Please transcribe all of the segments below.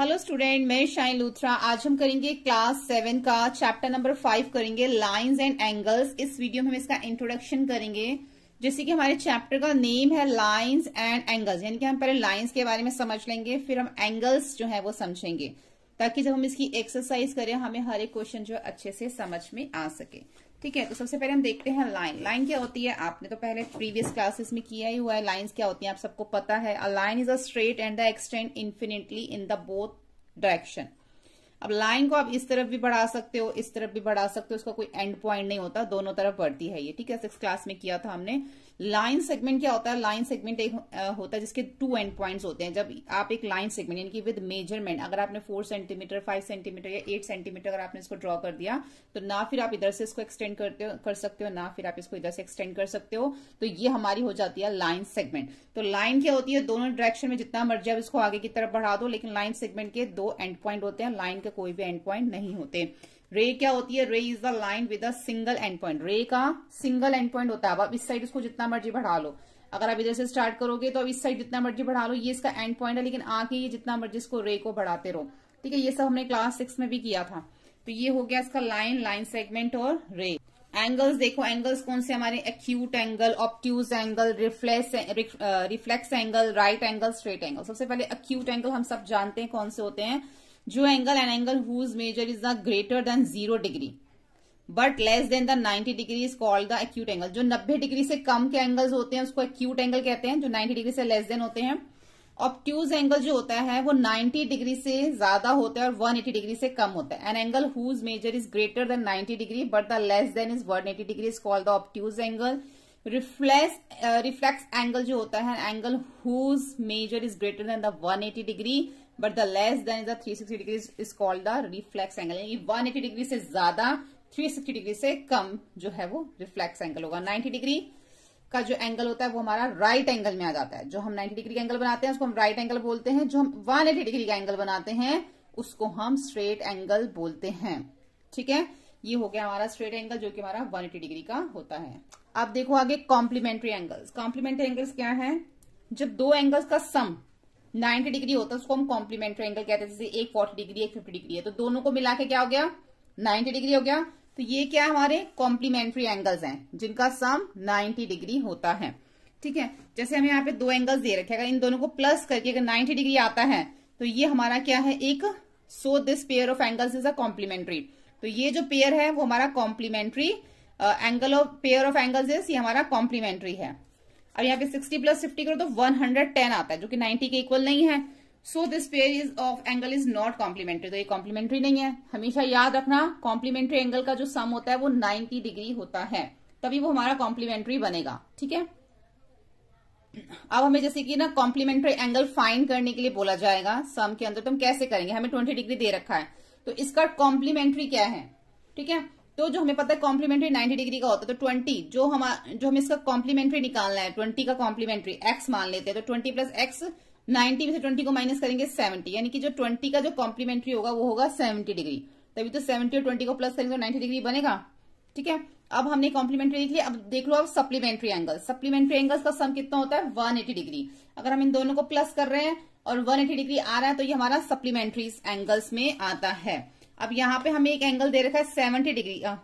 hello student मैं शाइन लूथरा आज हम करेंगे क्लास सेवन का चैप्टर नंबर फाइव करेंगे लाइंस एंड एंगल्स इस वीडियो में हम इसका इंट्रोडक्शन करेंगे जैसे कि हमारे चैप्टर का नेम है लाइंस एंड एंगल्स यानी कि हम पहले लाइंस के बारे में समझ लेंगे फिर हम एंगल्स जो है वो समझेंगे ताकि जब हम इसकी एक्सरसाइज करें हमें हर एक क्वेश्चन जो अच्छे से समझ में आ सके ठीक है तो सबसे पहले हम देखते हैं लाइन लाइन क्या होती है आपने तो पहले प्रीवियस क्लासेस में किया ही हुआ है लाइंस क्या होती हैं आप सबको पता है a line is a straight and the extend infinitely in the both direction अब लाइन को आप इस तरफ भी बढ़ा सकते हो इस तरफ भी बढ़ा सकते हो इसका कोई एंड पॉइंट नहीं होता दोनों तरफ बढ़ती है ये ठीक है सिक्स क्लास में किया था हमने लाइन सेगमेंट क्या होता है लाइन सेगमेंट एक होता है जिसके टू एंड पॉइंट्स होते हैं जब आप एक लाइन सेगमेंट यानी कि विद मेजरमेंट अगर आपने फोर सेंटीमीटर फाइव सेंटीमीटर या एट सेंटीमीटर अगर आपने इसको ड्रॉ कर दिया तो ना फिर आप इधर से इसको एक्सटेंड करते कर सकते हो ना फिर आप इसको इधर से एक्सटेंड कर सकते हो तो ये हमारी हो जाती है लाइन सेगमेंट तो लाइन क्या होती है दोनों डायरेक्शन में जितना मर्जी आप इसको आगे की तरफ बढ़ा दो लेकिन लाइन सेगमेंट के दो एंड पॉइंट होते हैं लाइन के कोई भी एंड पॉइंट नहीं होते रे क्या होती है ray is the line with a single end point ray का सिंगल एंड पॉइंट होता है अब आप इस साइड इसको जितना मर्जी बढ़ा लो अगर आप इधर से स्टार्ट करोगे तो अब इस साइड जितना मर्जी बढ़ा लो ये इसका एंड पॉइंट है लेकिन आके ये जितना मर्जी इसको रे को बढ़ाते रहो ठीक है ये सब हमने क्लास सिक्स में भी किया था तो ये हो गया इसका लाइन लाइन सेगमेंट और रे एंगल्स देखो एंगल्स कौन से हमारे acute angle obtuse angle reflex reflex angle right angle straight angle सबसे पहले एक्यूट एंगल हम सब जानते हैं कौन से होते हैं जो angle an angle whose measure is the greater than zero degree but less than the 90 degree is called the acute angle जो 90 डिग्री से कम के एंगल्स होते हैं उसको एक्यूट एंगल कहते हैं जो 90 डिग्री से लेस देन होते हैं ऑप्ट्यूज एंगल जो होता है वो 90 डिग्री से ज्यादा होता है और 180 डिग्री से कम होता है an angle whose measure is greater than 90 degree but the less than is 180 degree is called the obtuse angle reflex reflex angle जो होता है angle whose measure is greater than the 180 degree but the less than is the 360 degree is called the reflex angle यानी 180 degree से ज्यादा 360 degree से कम जो है वो रिफ्लेक्स एंगल होगा 90 डिग्री का जो एंगल होता है वो हमारा राइट right एंगल में आ जाता है जो हम 90 डिग्री का एंगल बनाते हैं उसको हम राइट right एंगल बोलते हैं जो हम 180 डिग्री का एंगल बनाते हैं उसको हम स्ट्रेट एंगल बोलते हैं ठीक है ये हो गया हमारा स्ट्रेट एंगल जो कि हमारा 180 डिग्री का होता है आप देखो आगे कॉम्प्लीमेंट्री एंगल्स कॉम्प्लीमेंट्री एंगल्स क्या है जब दो एंगल्स का सम 90 डिग्री होता है उसको हम कॉम्प्लीमेंट्री एंगल कहते हैं जैसे एक 40 डिग्री एक 50 डिग्री है तो दोनों को मिला के क्या हो गया 90 डिग्री हो गया तो ये क्या हमारे कॉम्प्लीमेंट्री एंगल्स हैं जिनका सम 90 डिग्री होता है ठीक है जैसे हमें यहाँ पे दो एंगल्स दे रखे अगर इन दोनों को प्लस करके अगर नाइन्टी डिग्री आता है तो ये हमारा क्या है एक so this pair of angles is a complementary तो ये जो पेयर है वो हमारा complementary angle of pair of angles is ये हमारा कॉम्प्लीमेंट्री है अब यहाँ पे 60 प्लस 50 करो तो 110 आता है जो कि 90 के इक्वल नहीं है so this pair is of angle is not complementary तो ये कॉम्प्लीमेंट्री नहीं है हमेशा याद रखना कॉम्प्लीमेंट्री एंगल का जो सम होता है वो 90 डिग्री होता है तभी वो हमारा कॉम्प्लीमेंट्री बनेगा ठीक है अब हमें जैसे कि ना कॉम्प्लीमेंट्री एंगल फाइन करने के लिए बोला जाएगा सम के अंदर तो हम कैसे करेंगे हमें ट्वेंटी डिग्री दे रखा है तो इसका कॉम्प्लीमेंट्री क्या है ठीक है तो जो हमें पता है कॉम्प्लीमेंट्री 90 डिग्री का होता है तो 20 जो हम जो हमें इसका कॉम्प्लीमेंट्री निकालना है 20 का कॉम्प्लीमेंट्री x मान लेते हैं तो 20 प्लस एक्स नाइन्टी में से 20 को माइनस करेंगे 70 यानी कि जो 20 का जो कॉम्प्लीमेंट्री होगा वो होगा 70 डिग्री तभी तो 70 और 20 को प्लस करेंगे तो 90 डिग्री बनेगा ठीक है अब हमने कॉम्प्लीमेंट्री लिख लिया अब देख लो अब सप्लीमेंट्री एंगल सप्लीमेंट्री एंगल्स का सम कितना होता है वन डिग्री अगर हम इन दोनों को प्लस कर रहे हैं और वन डिग्री आ रहा है तो ये हमारा सप्लीमेंट्री एंगल्स में आता है अब यहाँ पे हमें एक एंगल दे रखा है सेवेंटी डिग्री का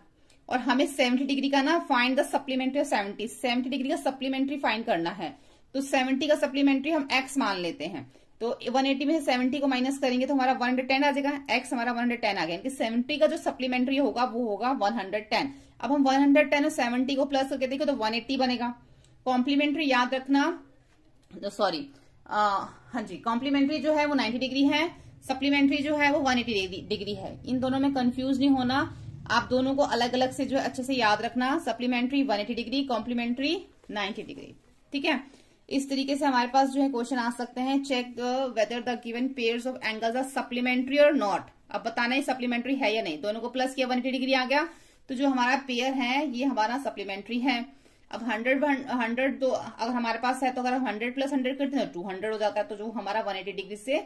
और हमें सेवेंटी डिग्री का ना find the supplementary of seventy seventy degree का सप्लीमेंट्री फाइंड करना है तो सेवेंटी का सप्लीमेंट्री हम एक्स मान लेते हैं तो 180 में से 70 को माइनस करेंगे तो हमारा 110 आ जाएगा एक्स हमारा 110 आ गया कि 70 का जो सप्लीमेंट्री होगा वो होगा 110 अब हम 110 और सेवेंटी को प्लस करके देखो तो 180 बनेगा कॉम्प्लीमेंट्री याद रखना सॉरी तो हाँ जी कॉम्प्लीमेंट्री जो है वो 90 डिग्री है सप्लीमेंट्री जो है वो 180 डिग्री है इन दोनों में कंफ्यूज नहीं होना आप दोनों को अलग अलग से जो है अच्छे से याद रखना सप्लीमेंट्री 180 डिग्री कॉम्प्लीमेंट्री 90 डिग्री ठीक है इस तरीके से हमारे पास जो है क्वेश्चन आ सकते हैं check whether the given pair of angles are supplementary और नॉट अब बताना है सप्लीमेंट्री है या नहीं दोनों को प्लस किया वन डिग्री आ गया तो जो हमारा पेयर है ये हमारा सप्लीमेंट्री है अब हंड्रेड हंड्रेड दो अगर हमारे पास है तो अगर हम हंड्रेड प्लस हंड्रेड करते हैं टू तो हंड्रेड हो जाता है तो जो हमारा वन एटी डिग्री से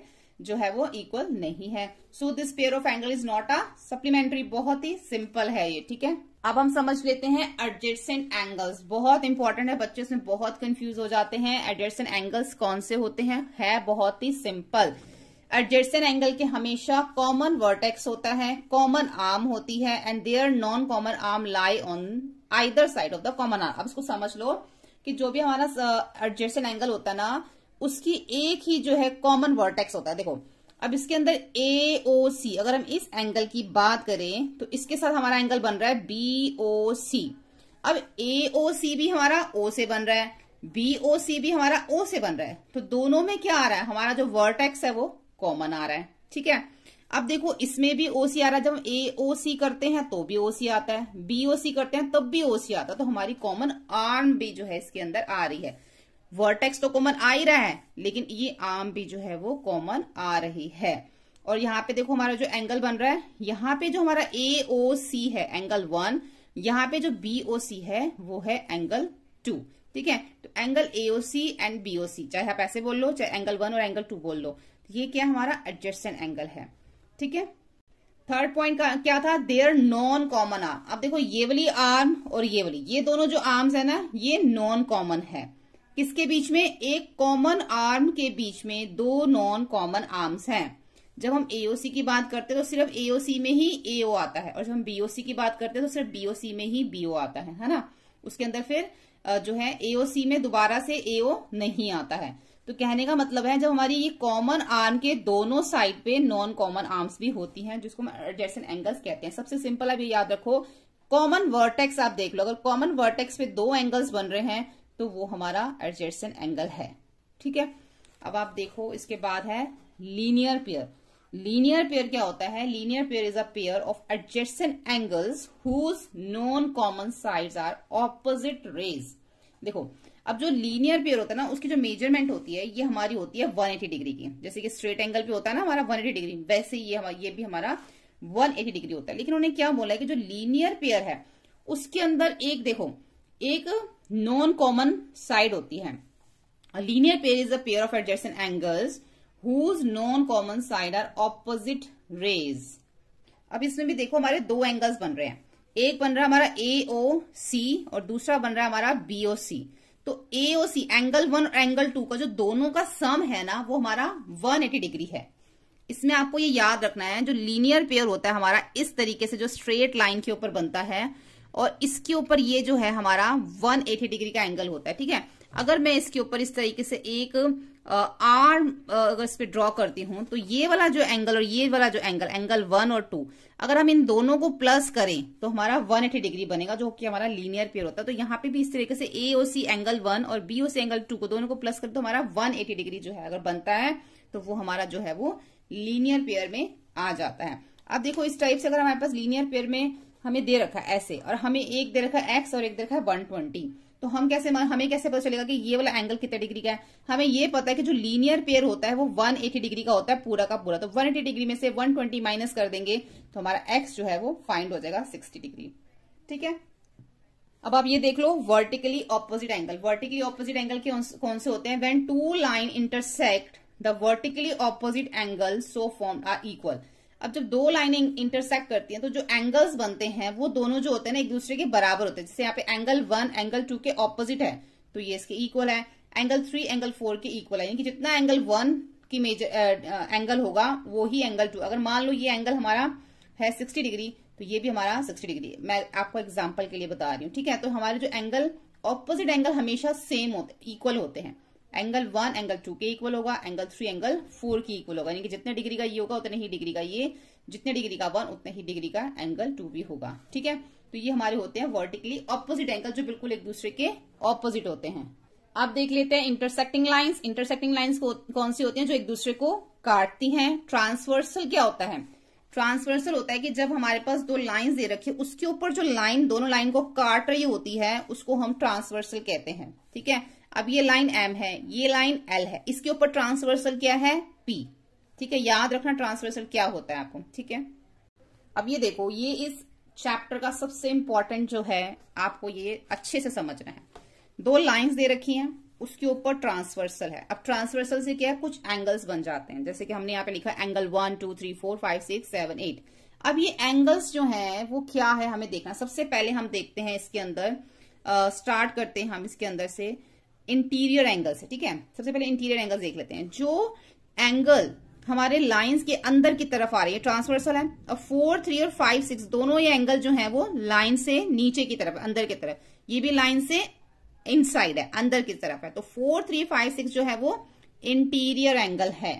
जो है वो इक्वल नहीं है so this pair of angle is not a supplementary बहुत ही सिंपल है ये ठीक है अब हम समझ लेते हैं एडजेसेंट एंगल्स बहुत इंपॉर्टेंट है बच्चे इसमें बहुत कंफ्यूज हो जाते हैं एडजेसेंट एंगल्स कौन से होते हैं है बहुत ही सिंपल एडजेसेंट एंगल के हमेशा कॉमन वर्टेक्स होता है कॉमन आर्म होती है and their non common arm lie on either side of the common arm अब इसको समझ लो कि जो भी हमारा एडजेसेंट uh, एंगल होता है ना उसकी एक ही जो है कॉमन वर्टेक्स होता है देखो अब इसके अंदर ए ओ सी अगर हम इस एंगल की बात करें तो इसके साथ हमारा एंगल बन रहा है बी ओ सी अब ए ओ सी भी हमारा ओ से बन रहा है बी ओ सी भी हमारा ओ से बन रहा है तो दोनों में क्या आ रहा है हमारा जो वर्टेक्स है वो कॉमन आ रहा है ठीक है अब देखो इसमें भी ओ सी आ रहा है जब ए ओ सी करते हैं तो भी ओ सी आता है बी ओ सी करते हैं तब भी ओ सी आता है तो हमारी कॉमन आर्म भी जो है इसके अंदर आ रही है वर्टेक्स तो कॉमन आ ही रहा है लेकिन ये आर्म भी जो है वो कॉमन आ रही है और यहाँ पे देखो हमारा जो एंगल बन रहा है यहाँ पे जो हमारा ए ओ सी है एंगल वन यहाँ पे जो बी ओ सी है वो है एंगल टू ठीक है तो angle A O C and B O C चाहे आप ऐसे बोल लो चाहे एंगल वन और एंगल टू बोल लो ये क्या हमारा एडजस्टेंट एंगल है ठीक है थर्ड पॉइंट का क्या था देयर नॉन कॉमन आर्म अब देखो ये वाली आर्म और ये वाली ये दोनों जो आर्म्स है ना ये नॉन कॉमन है किसके बीच में एक कॉमन आर्म के बीच में दो नॉन कॉमन आर्म्स हैं जब हम एओसी की बात करते हैं तो सिर्फ एओसी में ही एओ आता है और जब हम बीओसी की बात करते हैं तो सिर्फ बीओसी में ही बीओ आता है है ना उसके अंदर फिर जो है एओसी में दोबारा से एओ नहीं आता है तो कहने का मतलब है जब हमारी ये कॉमन आर्म के दोनों साइड पे नॉन कॉमन आर्म्स भी होती हैं जिसको हम एडजेसेंट एंगल्स कहते हैं सबसे सिंपल अब ये याद रखो कॉमन वर्टेक्स आप देख लो अगर कॉमन वर्टेक्स पे दो एंगल्स बन रहे हैं तो वो हमारा एडजेसन एंगल है ठीक है अब आप देखो इसके बाद है लीनियर पेयर लीनियर पेयर क्या होता है linear pair is a pair of adjacent angles whose non common side are opposite rays देखो अब जो लीनियर पेयर होता है ना उसकी जो मेजरमेंट होती है ये हमारी होती है 180 डिग्री की जैसे कि स्ट्रेट एंगल पे होता है ना हमारा 180 डिग्री वैसे ये ये भी हमारा 180 डिग्री होता है लेकिन उन्होंने क्या बोला है कि जो लीनियर पेयर है उसके अंदर एक देखो एक नॉन कॉमन साइड होती है linear pair is a pair of adjacent angles whose non common side are opposite rays अब इसमें भी देखो हमारे दो एंगल्स बन रहे हैं एक बन रहा हमारा ए ओ सी और दूसरा बन रहा हमारा बी ओ सी तो A O C angle one और एंगल टू का जो दोनों का सम है ना वो हमारा 180 डिग्री है इसमें आपको ये याद रखना है जो लीनियर पेयर होता है हमारा इस तरीके से जो स्ट्रेट लाइन के ऊपर बनता है और इसके ऊपर ये जो है हमारा 180 डिग्री का एंगल होता है ठीक है अगर मैं इसके ऊपर इस तरीके से एक आर्म अगर इस पर ड्रॉ करती हूं तो ये वाला जो एंगल और ये वाला जो एंगल एंगल वन और टू अगर हम इन दोनों को प्लस करें तो हमारा 180 डिग्री बनेगा जो कि हमारा लीनियर पेयर होता है तो यहाँ पे भी इस तरीके से A O C angle one और B O C angle two को दोनों को प्लस करें तो हमारा एटी डिग्री जो है अगर बनता है तो वो हमारा जो है वो लीनियर पेयर में आ जाता है अब देखो इस टाइप से अगर हमारे पास लीनियर पेयर में हमें दे रखा है ऐसे और हमें एक दे रखा है एक्स और एक दे रखा है वन ट्वेंटी तो हम कैसे हमें कैसे पता चलेगा कि ये वाला एंगल कितने डिग्री का है हमें ये पता है कि जो लीनियर पेयर होता है वो 180 डिग्री का होता है पूरा का पूरा तो 180 डिग्री में से 120 माइनस कर देंगे तो हमारा एक्स जो है वो फाइंड हो जाएगा 60 डिग्री ठीक है अब आप ये देख लो vertically opposite angle vertically opposite angle के कौन से होते हैं when two line intersect the vertically opposite angle so form are equal अब जब दो लाइनें इंटरसेक्ट करती हैं तो जो एंगल्स बनते हैं वो दोनों जो होते हैं ना एक दूसरे के बराबर होते हैं जैसे यहाँ पे एंगल वन एंगल टू के ऑपोजिट है तो ये इसके इक्वल है एंगल थ्री एंगल फोर के इक्वल है यानी कि जितना एंगल वन की मेजर एंगल होगा वो ही एंगल टू अगर मान लो ये एंगल हमारा है सिक्सटी डिग्री तो ये भी हमारा सिक्सटी डिग्री है मैं आपको एग्जाम्पल के लिए बता रही हूँ ठीक है तो हमारे जो एंगल ऑपोजिट एंगल हमेशा सेम होते इक्वल होते हैं एंगल वन एंगल टू के इक्वल होगा एंगल थ्री एंगल फोर के इक्वल होगा यानी कि जितने डिग्री का ये होगा उतने ही डिग्री का ये जितने डिग्री का वन उतने ही डिग्री का एंगल टू भी होगा ठीक है तो ये हमारे होते हैं वर्टिकली ऑपोजिट एंगल जो बिल्कुल एक दूसरे के ऑपोजिट होते हैं आप देख लेते हैं इंटरसेक्टिंग लाइन्स इंटरसेक्टिंग लाइन्स कौन सी होती है जो एक दूसरे को काटती है ट्रांसवर्सल क्या होता है ट्रांसवर्सल होता है कि जब हमारे पास दो लाइन दे रखी है उसके ऊपर जो लाइन दोनों लाइन को काट रही होती है उसको हम ट्रांसवर्सल कहते हैं ठीक है अब ये लाइन एम है ये लाइन एल है इसके ऊपर ट्रांसवर्सल क्या है पी ठीक है याद रखना ट्रांसवर्सल क्या होता है आपको ठीक है अब ये देखो ये इस चैप्टर का सबसे इंपॉर्टेंट जो है आपको ये अच्छे से समझना है दो लाइंस दे रखी हैं उसके ऊपर ट्रांसवर्सल है अब ट्रांसवर्सल से क्या है कुछ एंगल्स बन जाते हैं जैसे कि हमने यहाँ पे लिखा angle one two three four five six seven eight अब ये एंगल्स जो है वो क्या है हमें देखना सबसे पहले हम देखते हैं इसके अंदर स्टार्ट करते हैं हम इसके अंदर से इंटीरियर एंगल से ठीक है सबसे पहले इंटीरियर एंगल देख लेते हैं जो एंगल हमारे लाइंस के अंदर की तरफ आ रही है ट्रांसवर्सल है अब फोर थ्री और फाइव सिक्स दोनों ये एंगल जो है वो लाइन से नीचे की तरफ अंदर की तरफ ये भी लाइन से इनसाइड है अंदर की तरफ है तो फोर थ्री फाइव सिक्स जो है वो इंटीरियर एंगल है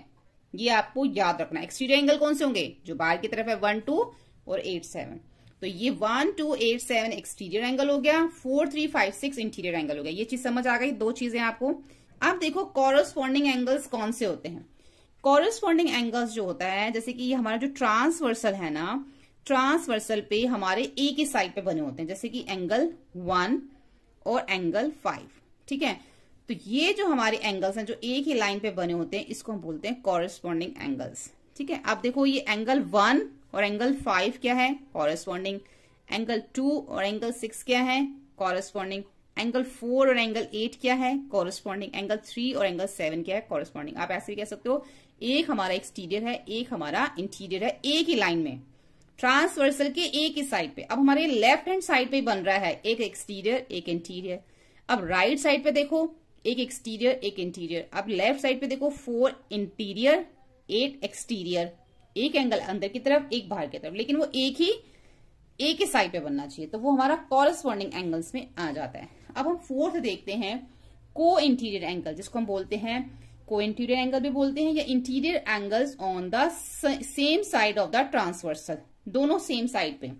ये आपको याद रखना एक्सटीरियर एंगल कौन से होंगे जो बाहर की तरफ है वन टू और एट सेवन तो ये one two eight seven exterior angle हो गया four three five six interior angle हो गया ये चीज समझ आ गई दो चीजें आपको अब देखो कॉरस्पॉन्डिंग एंगल्स कौन से होते हैं कॉरस्पॉन्डिंग एंगल्स जो होता है जैसे कि ये हमारा जो ट्रांसवर्सल है ना ट्रांसवर्सल पे हमारे एक ही साइड पे बने होते हैं जैसे कि एंगल वन और एंगल फाइव ठीक है तो ये जो हमारे एंगल्स हैं जो एक ही लाइन पे बने होते हैं इसको हम बोलते हैं कॉरस्पॉन्डिंग एंगल्स ठीक है आप देखो ये एंगल वन और एंगल फाइव क्या है कॉरेस्पॉन्डिंग एंगल टू और एंगल सिक्स क्या है कॉरेस्पॉन्डिंग एंगल फोर और एंगल एट क्या है कॉरेस्पॉन्डिंग एंगल थ्री और एंगल सेवन क्या है कॉरेस्पॉन्डिंग आप ऐसे भी कह सकते हो एक हमारा एक्सटीरियर है एक हमारा इंटीरियर है एक ही लाइन में ट्रांसवर्सल के एक ही साइड पे अब हमारे लेफ्ट हैंड साइड पे बन रहा है एक एक्सटीरियर एक इंटीरियर अब राइट right साइड पे देखो एक एक्सटीरियर एक इंटीरियर अब लेफ्ट साइड पे देखो फोर इंटीरियर एट एक्सटीरियर एक एंगल अंदर की तरफ एक बाहर की तरफ लेकिन वो एक ही एक ही साइड पे बनना चाहिए तो वो हमारा कॉरस्पॉन्डिंग एंगल्स में आ जाता है अब हम फोर्थ देखते हैं को इंटीरियर एंगल जिसको हम बोलते हैं को इंटीरियर एंगल भी बोलते हैं या interior angles on the same side of the transversal दोनों सेम साइड पे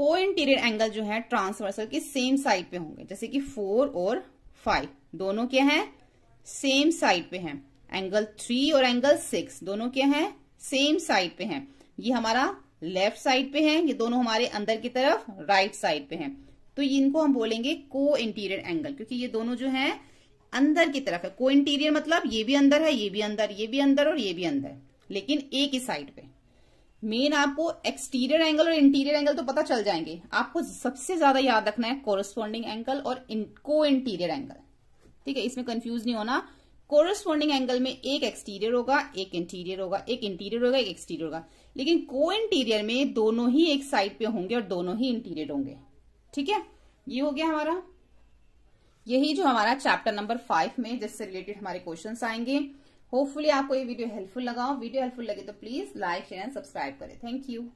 को इंटीरियर एंगल जो है ट्रांसवर्सल के सेम साइड पे होंगे जैसे कि फोर और फाइव दोनों क्या है सेम साइड पे हैं एंगल थ्री और एंगल सिक्स दोनों क्या है सेम साइड पे हैं ये हमारा लेफ्ट साइड पे हैं ये दोनों हमारे अंदर की तरफ राइट साइड पे हैं तो इनको हम बोलेंगे को इंटीरियर एंगल क्योंकि ये दोनों जो है अंदर की तरफ है को इंटीरियर मतलब ये भी अंदर है ये भी अंदर ये भी अंदर और ये भी अंदर लेकिन एक ही साइड पे मेन आपको एक्सटीरियर एंगल और इंटीरियर एंगल तो पता चल जाएंगे आपको सबसे ज्यादा याद रखना है कोरस्पॉन्डिंग एंगल और को इंटीरियर एंगल ठीक है इसमें कंफ्यूज नहीं होना कोरस्पॉन्डिंग एंगल में एक एक्सटीरियर होगा एक इंटीरियर होगा एक इंटीरियर होगा एक एक्सटीरियर होगा लेकिन को इंटीरियर में दोनों ही एक साइड पे होंगे और दोनों ही इंटीरियर होंगे ठीक है ये हो गया हमारा यही जो हमारा चैप्टर नंबर फाइव में जिससे रिलेटेड हमारे क्वेश्चन आएंगे होपफुली आपको ये वीडियो हेल्पफुल लगाओ वीडियो हेल्पफुल लगे तो please like share and subscribe करें थैंक यू